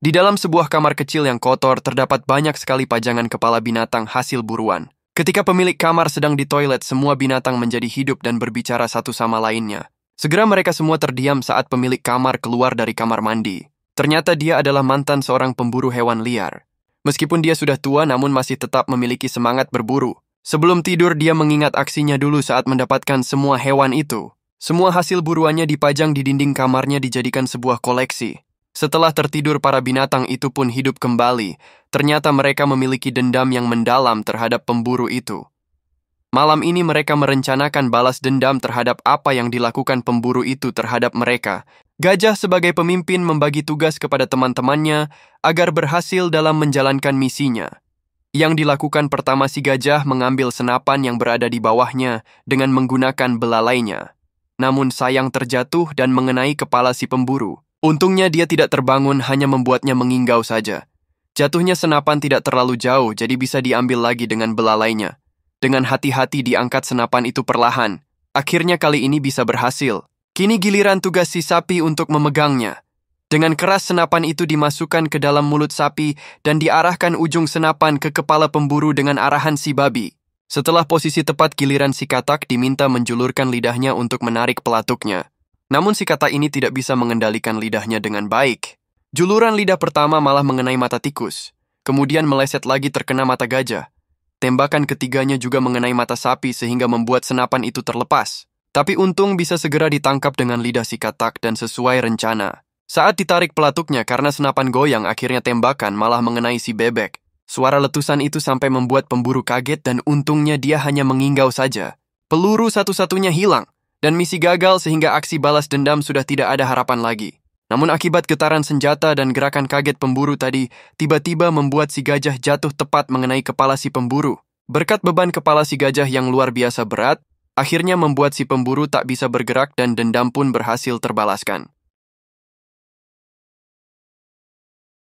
Di dalam sebuah kamar kecil yang kotor terdapat banyak sekali pajangan kepala binatang hasil buruan. Ketika pemilik kamar sedang di toilet, semua binatang menjadi hidup dan berbicara satu sama lainnya. Segera mereka semua terdiam saat pemilik kamar keluar dari kamar mandi. Ternyata dia adalah mantan seorang pemburu hewan liar. Meskipun dia sudah tua namun masih tetap memiliki semangat berburu. Sebelum tidur dia mengingat aksinya dulu saat mendapatkan semua hewan itu. Semua hasil buruannya dipajang di dinding kamarnya dijadikan sebuah koleksi. Setelah tertidur para binatang itu pun hidup kembali, ternyata mereka memiliki dendam yang mendalam terhadap pemburu itu. Malam ini mereka merencanakan balas dendam terhadap apa yang dilakukan pemburu itu terhadap mereka. Gajah sebagai pemimpin membagi tugas kepada teman-temannya agar berhasil dalam menjalankan misinya. Yang dilakukan pertama si gajah mengambil senapan yang berada di bawahnya dengan menggunakan belalainya. Namun sayang terjatuh dan mengenai kepala si pemburu. Untungnya dia tidak terbangun hanya membuatnya menginggau saja. Jatuhnya senapan tidak terlalu jauh jadi bisa diambil lagi dengan belalainya. Dengan hati-hati diangkat senapan itu perlahan. Akhirnya kali ini bisa berhasil. Kini giliran tugas si sapi untuk memegangnya. Dengan keras senapan itu dimasukkan ke dalam mulut sapi dan diarahkan ujung senapan ke kepala pemburu dengan arahan si babi. Setelah posisi tepat giliran si katak diminta menjulurkan lidahnya untuk menarik pelatuknya. Namun si kata ini tidak bisa mengendalikan lidahnya dengan baik. Juluran lidah pertama malah mengenai mata tikus, kemudian meleset lagi terkena mata gajah. Tembakan ketiganya juga mengenai mata sapi sehingga membuat senapan itu terlepas. Tapi untung bisa segera ditangkap dengan lidah si katak dan sesuai rencana. Saat ditarik pelatuknya karena senapan goyang akhirnya tembakan malah mengenai si bebek. Suara letusan itu sampai membuat pemburu kaget dan untungnya dia hanya menginggau saja. Peluru satu-satunya hilang dan misi gagal sehingga aksi balas dendam sudah tidak ada harapan lagi. Namun akibat getaran senjata dan gerakan kaget pemburu tadi, tiba-tiba membuat si gajah jatuh tepat mengenai kepala si pemburu. Berkat beban kepala si gajah yang luar biasa berat, akhirnya membuat si pemburu tak bisa bergerak dan dendam pun berhasil terbalaskan.